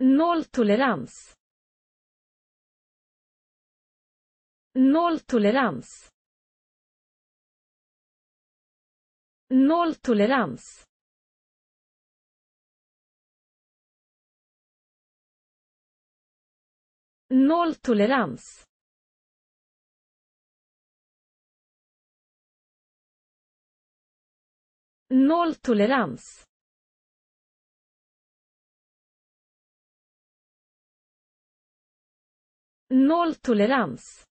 Noll tolerans, noll tolerans, noll tolerans, Noll tolerans